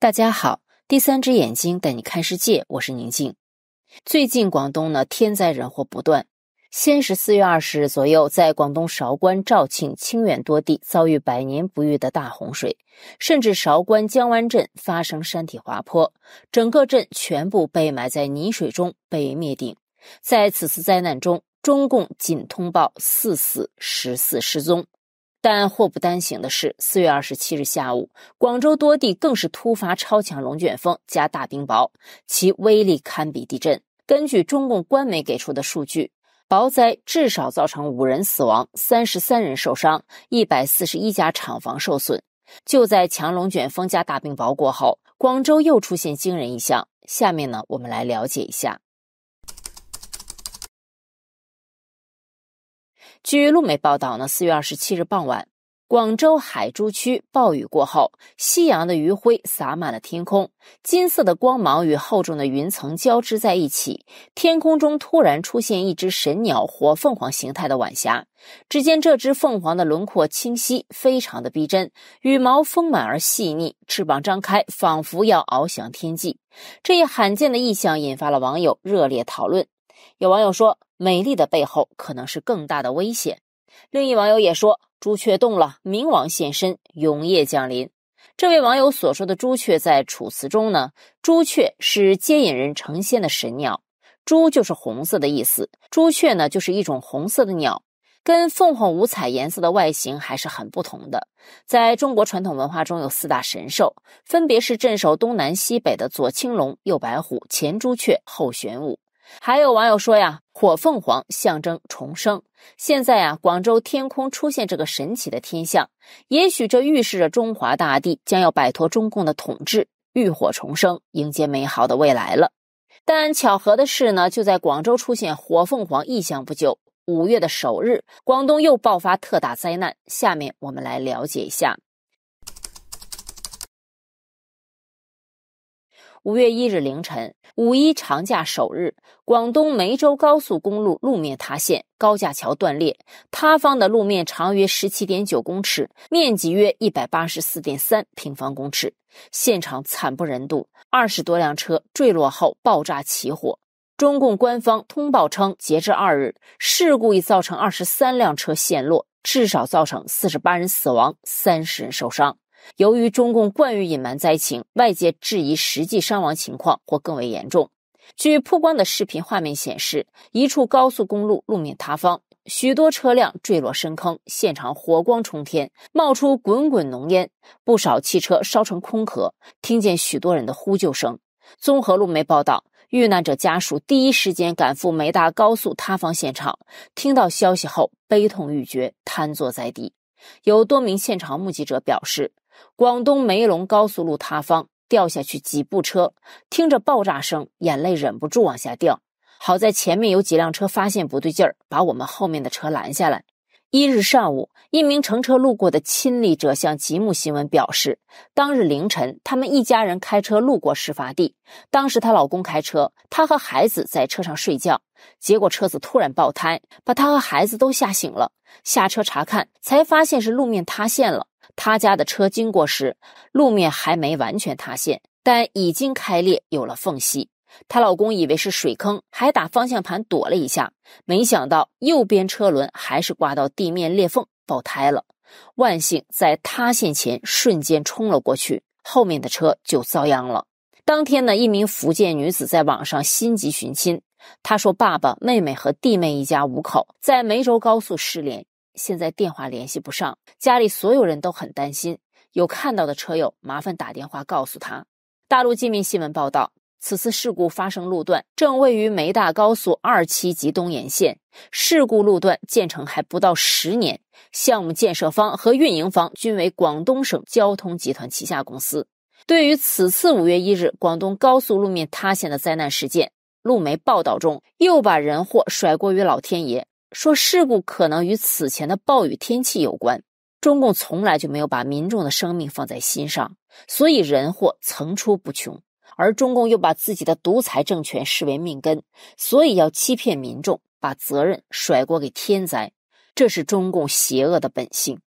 大家好，第三只眼睛带你看世界，我是宁静。最近广东呢天灾人祸不断，先是四月二十日左右，在广东韶关、肇庆、清远多地遭遇百年不遇的大洪水，甚至韶关江湾镇发生山体滑坡，整个镇全部被埋在泥水中被灭顶。在此次灾难中，中共仅通报四死十四失踪。但祸不单行的是，四月二十七日下午，广州多地更是突发超强龙卷风加大冰雹，其威力堪比地震。根据中共官媒给出的数据，雹灾至少造成五人死亡、三十三人受伤、一百四十一家厂房受损。就在强龙卷风加大冰雹过后，广州又出现惊人一项，下面呢，我们来了解一下。据路媒报道，呢四月二十七日傍晚，广州海珠区暴雨过后，夕阳的余晖洒满了天空，金色的光芒与厚重的云层交织在一起。天空中突然出现一只神鸟——火凤凰形态的晚霞。只见这只凤凰的轮廓清晰，非常的逼真，羽毛丰满而细腻，翅膀张开，仿佛要翱翔天际。这一罕见的异象引发了网友热烈讨论。有网友说：“美丽的背后可能是更大的危险。”另一网友也说：“朱雀动了，冥王现身，永夜降临。”这位网友所说的朱雀，在《楚辞》中呢，朱雀是接引人成仙的神鸟，朱就是红色的意思，朱雀呢就是一种红色的鸟，跟凤凰五彩颜色的外形还是很不同的。在中国传统文化中有四大神兽，分别是镇守东南西北的左青龙、右白虎、前朱雀、后玄武。还有网友说呀，火凤凰象征重生。现在呀，广州天空出现这个神奇的天象，也许这预示着中华大地将要摆脱中共的统治，浴火重生，迎接美好的未来了。但巧合的是呢，就在广州出现火凤凰异象不久，五月的首日，广东又爆发特大灾难。下面我们来了解一下。五月一日凌晨，五一长假首日，广东梅州高速公路路面塌陷，高架桥断裂。塌方的路面长约十七点九公尺，面积约一百八十四点三平方公尺，现场惨不忍睹。二十多辆车坠落后爆炸起火。中共官方通报称，截至二日，事故已造成二十三辆车陷落，至少造成四十八人死亡，三十人受伤。由于中共惯于隐瞒灾情，外界质疑实际伤亡情况或更为严重。据曝光的视频画面显示，一处高速公路路面塌方，许多车辆坠落深坑，现场火光冲天，冒出滚滚浓烟，不少汽车烧成空壳。听见许多人的呼救声。综合路媒报道，遇难者家属第一时间赶赴梅大高速塌方现场，听到消息后悲痛欲绝，瘫坐在地。有多名现场目击者表示。广东梅龙高速路塌方，掉下去几部车，听着爆炸声，眼泪忍不住往下掉。好在前面有几辆车发现不对劲儿，把我们后面的车拦下来。一日上午，一名乘车路过的亲历者向吉木新闻表示，当日凌晨，他们一家人开车路过事发地，当时她老公开车，她和孩子在车上睡觉，结果车子突然爆胎，把她和孩子都吓醒了。下车查看，才发现是路面塌陷了。她家的车经过时，路面还没完全塌陷，但已经开裂，有了缝隙。她老公以为是水坑，还打方向盘躲了一下，没想到右边车轮还是刮到地面裂缝，爆胎了。万幸在塌陷前瞬间冲了过去，后面的车就遭殃了。当天呢，一名福建女子在网上心急寻亲，她说：“爸爸、妹妹和弟妹一家五口在梅州高速失联。”现在电话联系不上，家里所有人都很担心。有看到的车友，麻烦打电话告诉他。大陆界面新闻报道，此次事故发生路段正位于梅大高速二期及东延线，事故路段建成还不到十年，项目建设方和运营方均为广东省交通集团旗下公司。对于此次五月一日广东高速路面塌陷的灾难事件，路媒报道中又把人祸甩锅于老天爷。说事故可能与此前的暴雨天气有关。中共从来就没有把民众的生命放在心上，所以人祸层出不穷。而中共又把自己的独裁政权视为命根，所以要欺骗民众，把责任甩锅给天灾。这是中共邪恶的本性。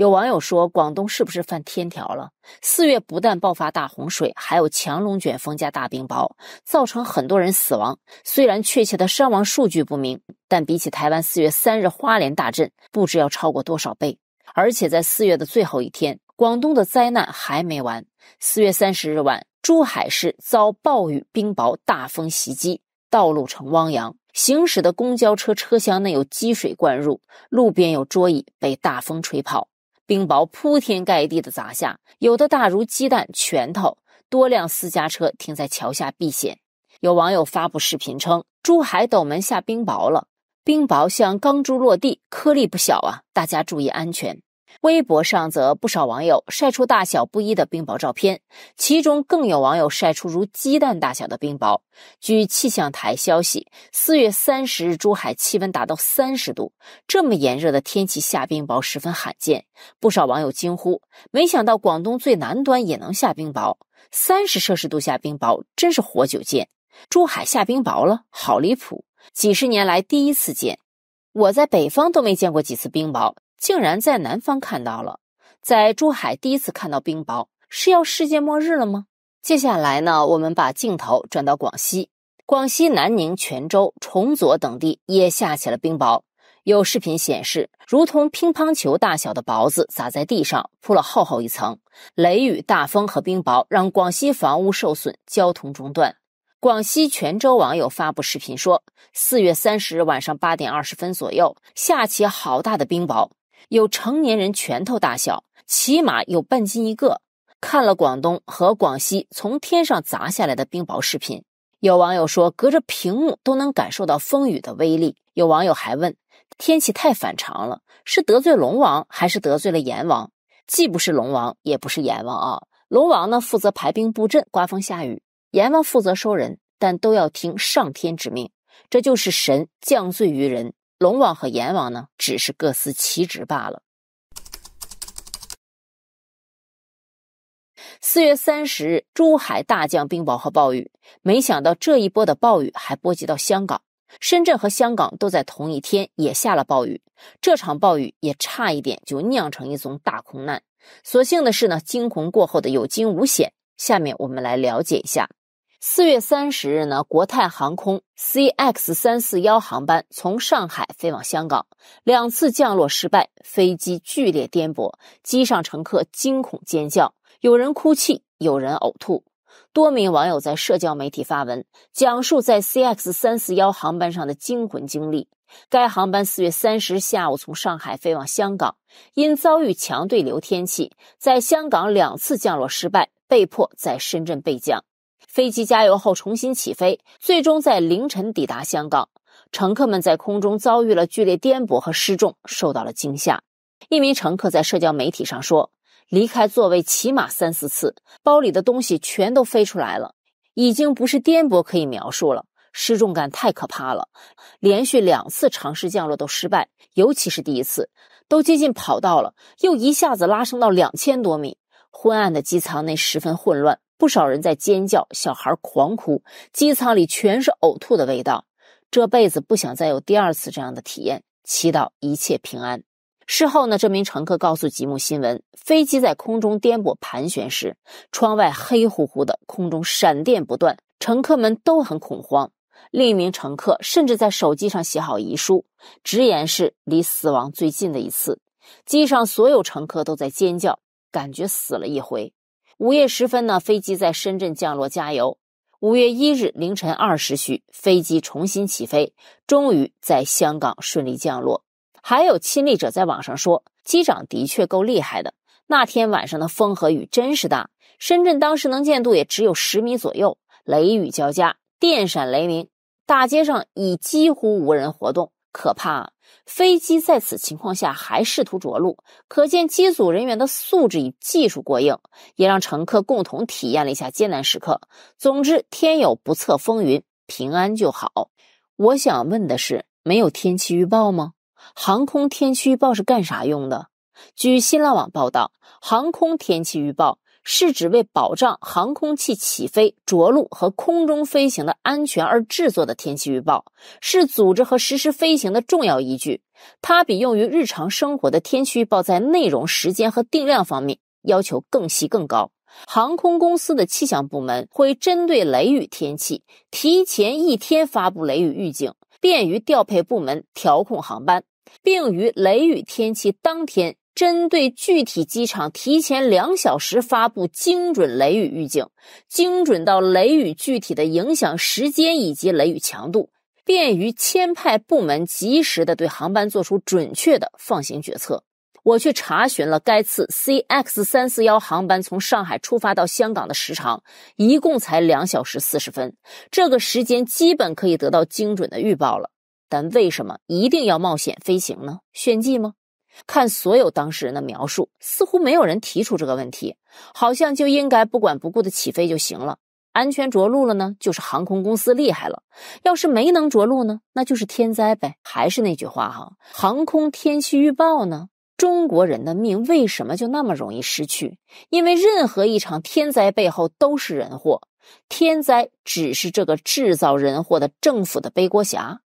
有网友说：“广东是不是犯天条了？四月不但爆发大洪水，还有强龙卷风加大冰雹，造成很多人死亡。虽然确切的伤亡数据不明，但比起台湾四月三日花莲大震，不知要超过多少倍。而且在四月的最后一天，广东的灾难还没完。四月三十日晚，珠海市遭暴雨、冰雹、大风袭击，道路成汪洋，行驶的公交车车厢内有积水灌入，路边有桌椅被大风吹跑。”冰雹铺天盖地的砸下，有的大如鸡蛋、拳头，多辆私家车停在桥下避险。有网友发布视频称，珠海斗门下冰雹了，冰雹像钢珠落地，颗粒不小啊，大家注意安全。微博上则不少网友晒出大小不一的冰雹照片，其中更有网友晒出如鸡蛋大小的冰雹。据气象台消息，四月三十日，珠海气温达到三十度，这么炎热的天气下冰雹十分罕见。不少网友惊呼：“没想到广东最南端也能下冰雹，三十摄氏度下冰雹真是活久见！”珠海下冰雹了，好离谱，几十年来第一次见。我在北方都没见过几次冰雹。竟然在南方看到了，在珠海第一次看到冰雹，是要世界末日了吗？接下来呢，我们把镜头转到广西，广西南宁、泉州、崇左等地也下起了冰雹。有视频显示，如同乒乓球大小的雹子砸在地上，铺了厚厚一层。雷雨、大风和冰雹让广西房屋受损，交通中断。广西泉州网友发布视频说，四月三十日晚上八点二十分左右，下起好大的冰雹。有成年人拳头大小，起码有半斤一个。看了广东和广西从天上砸下来的冰雹视频，有网友说隔着屏幕都能感受到风雨的威力。有网友还问：天气太反常了，是得罪龙王还是得罪了阎王？既不是龙王，也不是阎王啊！龙王呢，负责排兵布阵，刮风下雨；阎王负责收人，但都要听上天之命。这就是神降罪于人。龙王和阎王呢，只是各司其职罢了。四月三十日，珠海大降冰雹和暴雨，没想到这一波的暴雨还波及到香港、深圳和香港，都在同一天也下了暴雨。这场暴雨也差一点就酿成一宗大空难，所幸的是呢，惊魂过后的有惊无险。下面我们来了解一下。四月三十日呢，国泰航空 CX 三四幺航班从上海飞往香港，两次降落失败，飞机剧烈颠簸，机上乘客惊恐尖叫，有人哭泣，有人呕吐。多名网友在社交媒体发文，讲述在 CX 三四幺航班上的惊魂经历。该航班四月三十下午从上海飞往香港，因遭遇强对流天气，在香港两次降落失败，被迫在深圳备降。飞机加油后重新起飞，最终在凌晨抵达香港。乘客们在空中遭遇了剧烈颠簸和失重，受到了惊吓。一名乘客在社交媒体上说：“离开座位起码三四次，包里的东西全都飞出来了，已经不是颠簸可以描述了，失重感太可怕了。”连续两次尝试降落都失败，尤其是第一次，都接近跑道了，又一下子拉升到两千多米。昏暗的机舱内十分混乱。不少人在尖叫，小孩狂哭，机舱里全是呕吐的味道。这辈子不想再有第二次这样的体验，祈祷一切平安。事后呢，这名乘客告诉吉木新闻，飞机在空中颠簸盘旋时，窗外黑乎乎的，空中闪电不断，乘客们都很恐慌。另一名乘客甚至在手机上写好遗书，直言是离死亡最近的一次。机上所有乘客都在尖叫，感觉死了一回。五月十分呢，飞机在深圳降落加油。五月一日凌晨二时许，飞机重新起飞，终于在香港顺利降落。还有亲历者在网上说，机长的确够厉害的。那天晚上的风和雨真是大，深圳当时能见度也只有十米左右，雷雨交加，电闪雷鸣，大街上已几乎无人活动，可怕。飞机在此情况下还试图着陆，可见机组人员的素质与技术过硬，也让乘客共同体验了一下艰难时刻。总之，天有不测风云，平安就好。我想问的是，没有天气预报吗？航空天气预报是干啥用的？据新浪网报道，航空天气预报。是指为保障航空器起飞、着陆和空中飞行的安全而制作的天气预报，是组织和实施飞行的重要依据。它比用于日常生活的天气预报在内容、时间和定量方面要求更细、更高。航空公司的气象部门会针对雷雨天气提前一天发布雷雨预警，便于调配部门调控航班，并于雷雨天气当天。针对具体机场，提前两小时发布精准雷雨预警，精准到雷雨具体的影响时间以及雷雨强度，便于签派部门及时的对航班做出准确的放行决策。我去查询了该次 CX 三四幺航班从上海出发到香港的时长，一共才两小时四十分，这个时间基本可以得到精准的预报了。但为什么一定要冒险飞行呢？炫技吗？看所有当事人的描述，似乎没有人提出这个问题，好像就应该不管不顾的起飞就行了。安全着陆了呢，就是航空公司厉害了；要是没能着陆呢，那就是天灾呗。还是那句话哈，航空天气预报呢，中国人的命为什么就那么容易失去？因为任何一场天灾背后都是人祸，天灾只是这个制造人祸的政府的背锅侠。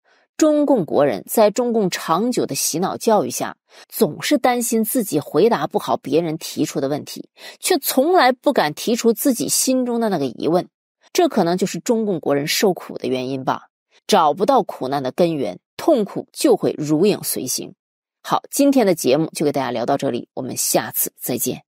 中共国人，在中共长久的洗脑教育下，总是担心自己回答不好别人提出的问题，却从来不敢提出自己心中的那个疑问。这可能就是中共国人受苦的原因吧？找不到苦难的根源，痛苦就会如影随形。好，今天的节目就给大家聊到这里，我们下次再见。